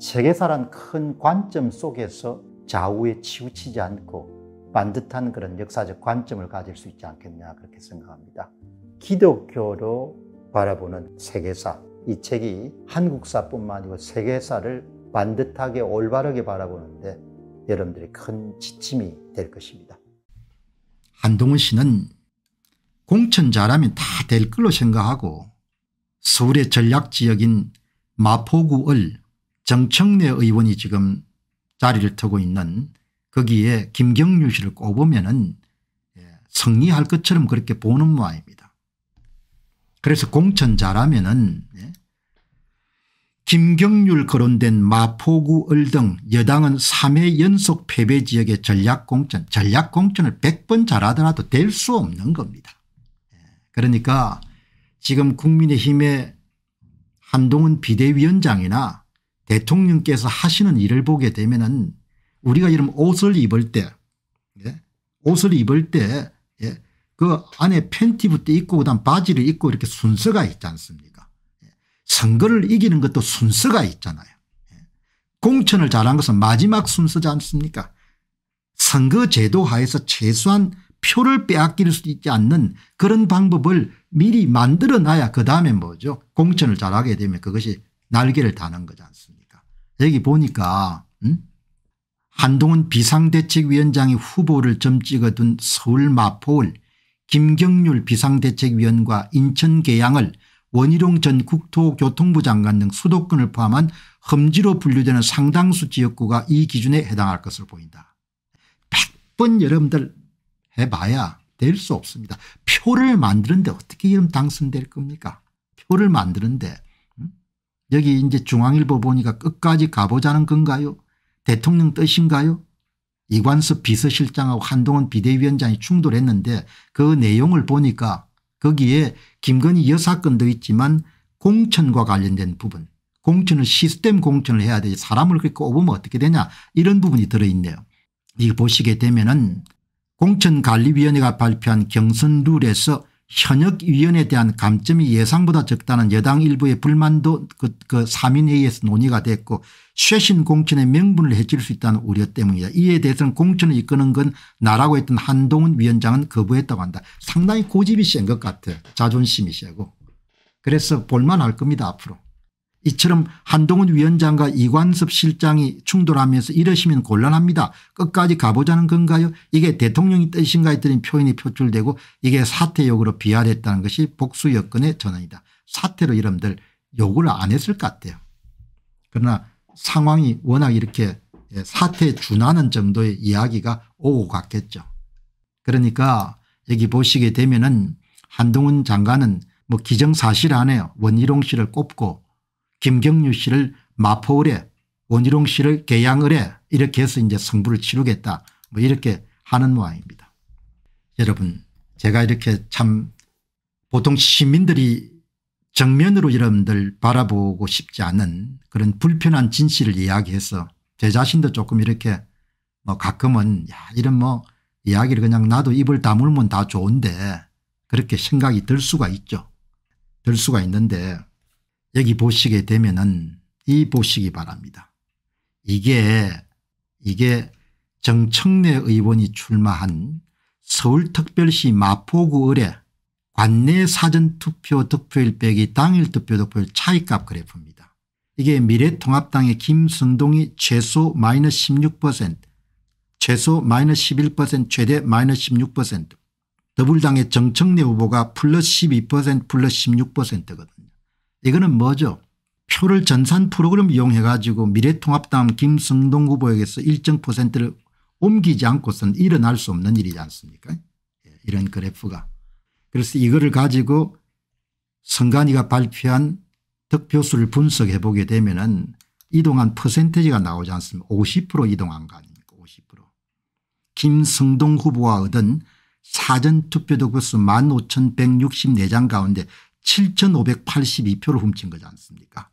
세계사란 큰 관점 속에서 좌우에 치우치지 않고 반듯한 그런 역사적 관점을 가질 수 있지 않겠냐 그렇게 생각합니다. 기독교로 바라보는 세계사 이 책이 한국사뿐만 아니고 세계사를 반듯하게 올바르게 바라보는데 여러분들이 큰 지침이 될 것입니다. 한동훈 씨는 공천자라면 다 될 걸로 생각하고 서울의 전략지역인 마포구을 정청래 의원이 지금 자리를 트고 있는 거기에 김경률 씨를 꼽으면 은 예, 승리할 것처럼 그렇게 보는 모양입니다. 그래서 공천 잘하면 은 예, 김경률 거론된 마포구 을 등 여당은 3회 연속 패배 지역의 전략공천 전략공천을 100번 잘하더라도 될 수 없는 겁니다. 예, 그러니까 지금 국민의힘의 한동훈 비대위원장이나 대통령께서 하시는 일을 보게 되면 은 우리가 이런 옷을 입을 때 예? 옷을 입을 때그 예? 그 안에 팬티부터 입고 그다음 바지를 입고 이렇게 순서가 있지 않습니까 예? 선거를 이기는 것도 순서가 있잖아요. 예, 공천을 잘한 것은 마지막 순서지 않습니까 선거 제도 하에서 최소한 표를 빼앗길 수 있지 않는 그런 방법을 미리 만들어놔야 그 다음에 뭐죠 공천을 잘하게 되면 그것이 날개를 다는 거지 않습니까 여기 보니까 음? 한동훈 비상대책위원장이 후보를 점찍어둔 서울 마포을 김경률 비상대책위원과 인천 계양을 원희룡 전 국토교통부 장관 등 수도권을 포함한 험지로 분류되는 상당수 지역구가 이 기준에 해당할 것으로 보인다. 100번 여러분들 해봐야 될 수 없습니다. 표를 만드는데 어떻게 이름 당선될 겁니까? 표를 만드는데 여기 이제 중앙일보 보니까 끝까지 가보자는 건가요? 대통령 뜻인가요? 이관섭 비서실장하고 한동훈 비대위원장이 충돌했는데 그 내용을 보니까 거기에 김건희 여사건도 있지만 공천과 관련된 부분 공천을 시스템 공천을 해야 되지 사람을 그렇게 뽑으면 어떻게 되냐 이런 부분이 들어있네요. 이거 보시게 되면 은 공천관리위원회가 발표한 경선 룰에서 현역위원에 대한 감점이 예상보다 적다는 여당 일부의 불만도 그, 그 3인회의에서 논의가 됐고 쇄신 공천의 명분을 해칠 수 있다는 우려 때문이다. 이에 대해서는 공천을 이끄는 건 나라고 했던 한동훈 위원장은 거부했다고 한다. 상당히 고집이 센 것 같아 자존심이 세고 그래서 볼만할 겁니다 앞으로. 이처럼 한동훈 위원장과 이관섭 실장이 충돌하면서 이러시면 곤란합니다. 끝까지 가보자는 건가요 이게 대통령이 뜻인가 했더니 표현이 표출되고 이게 사퇴 욕으로 비하됐다는 것이 복수 여건의 전환이다. 사퇴로 이름분들 욕을 안 했을 것 같아요. 그러나 상황이 워낙 이렇게 예, 사태 준하는 정도의 이야기가 오고 갔겠죠. 그러니까 여기 보시게 되면은 한동훈 장관은 뭐 기정사실 안에 원희룡 씨를 꼽고 김경류 씨를 마포을에 원희룡 씨를 계양을에 이렇게 해서 이제 승부를 치르겠다 뭐 이렇게 하는 모양입니다. 여러분 제가 이렇게 참 보통 시민들이 정면으로 여러분들 바라보고 싶지 않은 그런 불편한 진실을 이야기해서 제 자신도 조금 이렇게 뭐 가끔은 야 이런 뭐 이야기를 그냥 나도 입을 다물면 다 좋은데 그렇게 생각이 들 수가 있죠. 들 수가 있는데 여기 보시게 되면은 이 보시기 바랍니다. 이게 이게 정청래 의원이 출마한 서울특별시 마포구 의뢰 관내 사전투표 득표일 빼기 당일 투표 득표일 차이값 그래프입니다. 이게 미래통합당의 김성동이 최소 마이너스 16% 최소 마이너스 11% 최대 마이너스 16% 더불당의 정청래 후보가 플러스 12% 플러스 16%거든요. 이거는 뭐죠 표를 전산 프로그램 이용해 가지고 미래통합당 김성동 후보에게서 일정 퍼센트를 옮기지 않고선 일어날 수 없는 일이지 않습니까 예, 이런 그래프가 그래서 이거를 가지고 선관위가 발표한 득표수를 분석해 보게 되면 은 이동한 퍼센테지가 나오지 않습니까 50% 이동한 거 아닙니까 50% 김성동 후보와 얻은 사전투표 득표수 15,164장 가운데 7,582표를 훔친 거지 않습니까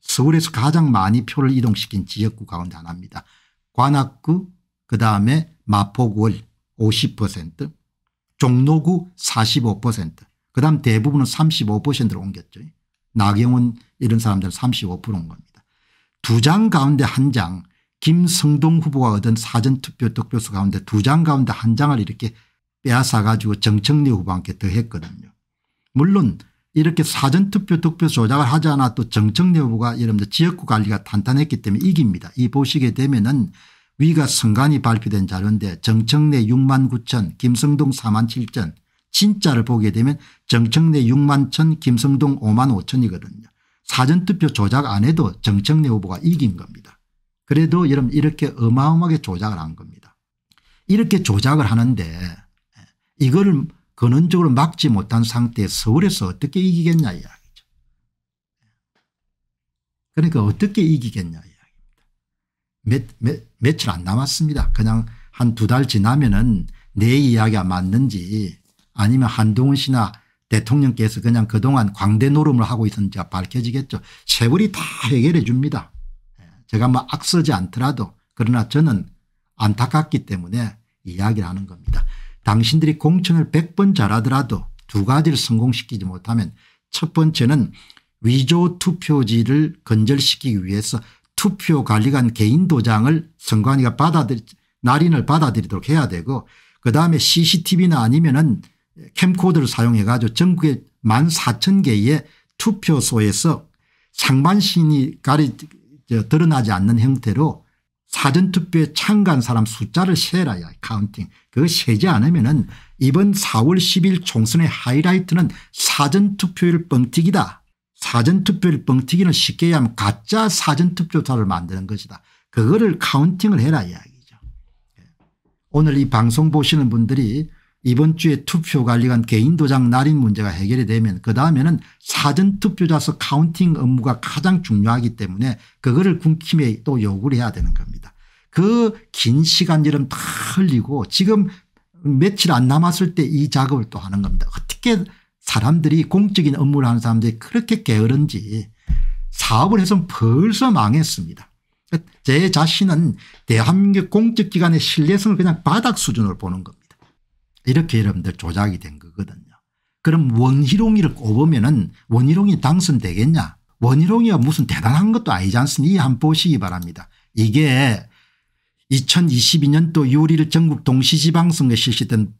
서울에서 가장 많이 표를 이동시킨 지역구 가운데 하나입니다. 관악구 그다음에 마포구월 50% 종로구 45% 그다음 대부분은 35%로 옮겼죠. 나경원 이런 사람들은 35%온 겁니다. 두 장 가운데 한 장 김성동 후보가 얻은 사전투표 득표수 가운데 두 장 가운데 한 장을 이렇게 빼앗아 가지고 정청리 후보한테 더했거든요. 물론 이렇게 사전투표 투표 조작을 하지 않아 도 정청 내부가 여러분들 지역구 관리가 탄탄했기 때문에 이깁니다. 이 보시게 되면은 위가 선관이 발표된 자료인데 정청내 6만 9천 김성동 4만 7천 진짜를 보게 되면 정청내 6만 천 김성동 5만 5천이거든요. 사전투표 조작 안 해도 정청내 후보가 이긴 겁니다. 그래도 여러분 이렇게 어마어마하게 조작을 한 겁니다. 이렇게 조작을 하는데 이거를 근원적으로 막지 못한 상태에 서울에서 어떻게 이기겠냐 이야기죠. 그러니까 어떻게 이기겠냐 이야기입니다. 몇, 며, 칠안 남았습니다. 그냥 한 두 달 지나면은 내 이야기가 맞는지 아니면 한동훈 씨나 대통령께서 그냥 그동안 광대 노름을 하고 있었는지 밝혀지겠죠. 세월이 다 해결해 줍니다. 예, 제가 뭐 악서지 않더라도 그러나 저는 안타깝기 때문에 이야기를 하는 겁니다. 당신들이 공천을 100번 잘하더라도 두 가지를 성공시키지 못하면 첫 번째는 위조 투표지를 건절시키기 위해서 투표관리관 개인 도장을 선관위가 받아들 날인을 받아들이도록 해야 되고 그다음에 cctv나 아니면 은 캠코더를 사용해 가지고 전국에 만 사천 개의 투표소에서 상반신이 가리 드러나지 않는 형태로 사전투표에 참가한 사람 숫자를 세라 야 카운팅 그거 세지 않으면 은 이번 4월 10일 총선의 하이라이트는 사전투표율 뻥튀기다. 사전투표율 뻥튀기는 쉽게 얘기하면 가짜 사전투표자를 만드는 것이다. 그거를 카운팅을 해라 이야기죠. 예. 오늘 이 방송 보시는 분들이 이번 주에 투표 관리관 개인도장 날인 문제가 해결이 되면 그 다음에는 사전투표자서 카운팅 업무가 가장 중요하기 때문에 그거를 군킴에 또 요구를 해야 되는 겁니다. 그 긴 시간 여름 다 흘리고 지금 며칠 안 남았을 때 이 작업을 또 하는 겁니다. 어떻게 사람들이 공적인 업무를 하는 사람들이 그렇게 게으른지 사업을 해서 벌써 망했습니다. 제 자신은 대한민국 공적기관의 신뢰성을 그냥 바닥 수준으로 보는 겁니다. 이렇게 여러분들 조작이 된 거거든요. 그럼 원희룡이를 꼽으면 은 원희룡이 당선되겠냐 원희룡이가 무슨 대단한 것도 아니지 않습니까 이한 보시기 바랍니다. 이게 2022년도 6월 전국 동시지방선거 실시된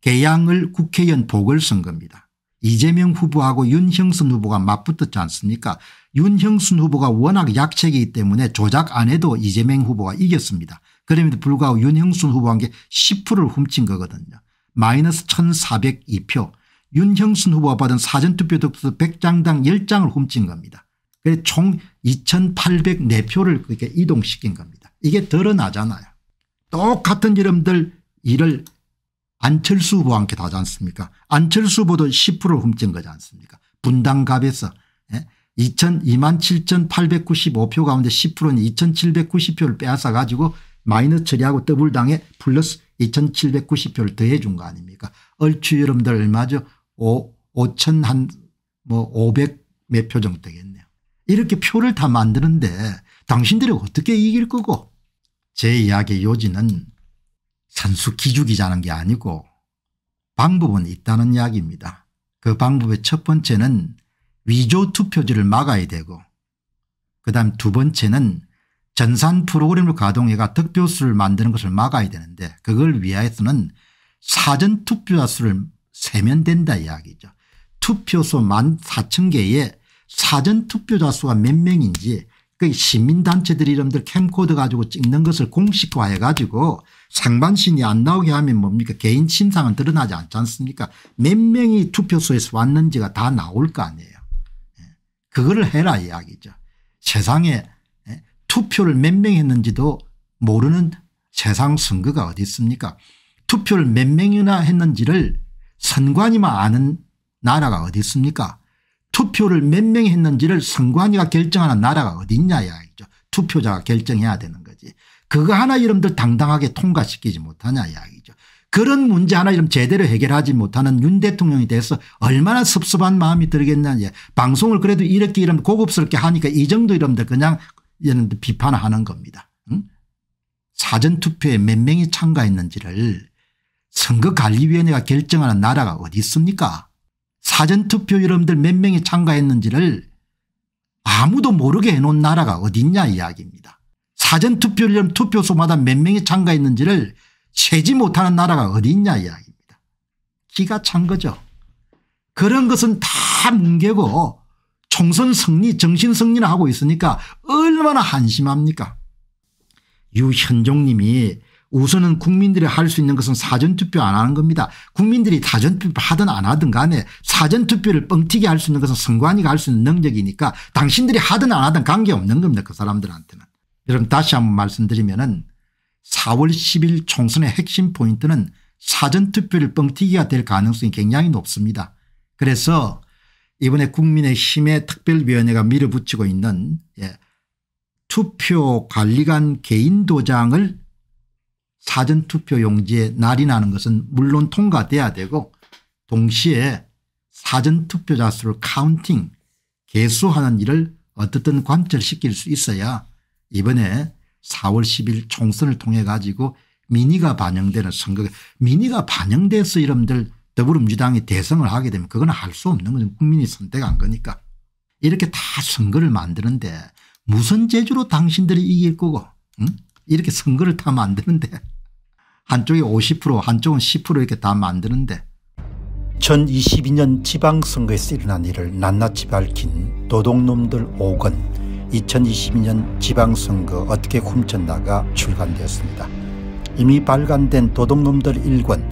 개양을 국회의원 보궐선거입니다. 이재명 후보하고 윤형순 후보가 맞붙었지 않습니까 윤형순 후보가 워낙 약체이기 때문에 조작 안 해도 이재명 후보가 이겼습니다. 그럼에도 불구하고 윤형순 후보한 게 10%를 훔친 거거든요. 마이너스 1402표 윤형순 후보가 받은 사전투표 득수 100장당 10장을 훔친 겁니다. 그래총 2804표를 그렇게 이동시킨 겁니다. 이게 드러나잖아요. 똑같은 이름들 일을 안철수 후보와 함께 다지 않습니까 안철수 후보도 10%를 훔친 거지 않습니까 분당갑에서 27,895표 예? 가운데 10%는 2790표를 빼앗아 가지고 마이너 처리하고 더블당에 플러스 2790표를 더해 준 거 아닙니까 얼추 여러분들 얼마죠 5 500몇 뭐 표 정도 되겠네요. 이렇게 표를 다 만드는데 당신들이 어떻게 이길 거고 제이야기 요지는 산수 기죽이자는 게 아니고 방법은 있다는 이야기입니다. 그 방법의 첫 번째는 위조 투표지를 막아야 되고 그다음 두 번째는 전산 프로그램을 가동해가 득표수를 만드는 것을 막아야 되는데 그걸 위하여서는 사전투표자 수를 세면 된다 이야기죠. 투표소 만 4천 개에 사전투표자 수가 몇 명인지 그 시민단체들 이름들 캠코드 가지고 찍는 것을 공식화해 가지고 상반신이 안 나오게 하면 뭡니까 개인 신상은 드러나지 않지 않습니까 몇 명이 투표소에서 왔는지가 다 나올 거 아니에요. 예. 그거를 해라 이야기죠. 세상에 투표를 몇 명 했는지도 모르는 세상 선거가 어디 있습니까 투표를 몇 명이나 했는지를 선관위만 아는 나라가 어디 있습니까 투표를 몇 명 했는지를 선관위가 결정하는 나라가 어디 있냐 이야기죠 투표자가 결정해야 되는 거지 그거 하나 이름들 당당하게 통과시키지 못하냐 이야기죠 그런 문제 하나 이름 제대로 해결하지 못하는 윤 대통령에 대해서 얼마나 섭섭한 마음이 들겠냐. 방송을 그래도 이렇게 이름 고급스럽게 하니까 이 정도 이름들 그냥 이런데 비판하는 겁니다. 응? 사전투표에 몇 명이 참가했는지를 선거관리위원회가 결정하는 나라가 어디 있습니까 사전투표 여러분들 몇 명이 참가했는지를 아무도 모르게 해놓은 나라가 어딨냐 이야기입니다. 사전투표를 하면 투표소마다 몇 명이 참가했는지를 세지 못하는 나라가 어딨냐 이야기입니다. 기가 찬 거죠. 그런 것은 다 뭉개고 총선 승리 정신 승리나 하고 있으니까 얼마나 한심합니까 유현종 님이 우선은 국민들이 할 수 있는 것은 사전투표 안 하는 겁니다. 국민들이 사전투표 하든 안 하든 간에 사전투표를 뻥튀기 할 수 있는 것은 선관위가 할 수 있는 능력이니까 당신들이 하든 안 하든 관계없는 겁니다. 그 사람들한테는. 여러분 다시 한번 말씀드리면 은 4월 10일 총선의 핵심 포인트는 사전투표를 뻥튀기가 될 가능성이 굉장히 높습니다. 그래서 이번에 국민의힘의 특별위원회가 밀어붙이고 있는 예, 투표 관리관 개인 도장을 사전투표용지에 날인하는 것은 물론 통과돼야 되고 동시에 사전투표자 수를 카운팅 개수하는 일을 어떻든 관철시킬 수 있어야 이번에 4월 10일 총선을 통해 가지고 민의가 반영되는 선거 민의가 반영돼서 이름들 더불어민주당이 대선을 하게 되면 그건 할 수 없는 거죠. 국민이 선택한 거니까. 이렇게 다 선거를 만드는데 무슨 재주로 당신들이 이길 거고 응? 이렇게 선거를 다 만드는데 한쪽이 50% 한쪽은 10% 이렇게 다 만드는데 2022년 지방선거에서 일어난 일을 낱낱이 밝힌 도둑놈들 5권 2022년 지방선거 어떻게 훔쳤나가 출간되었습니다. 이미 발간된 도둑놈들 1권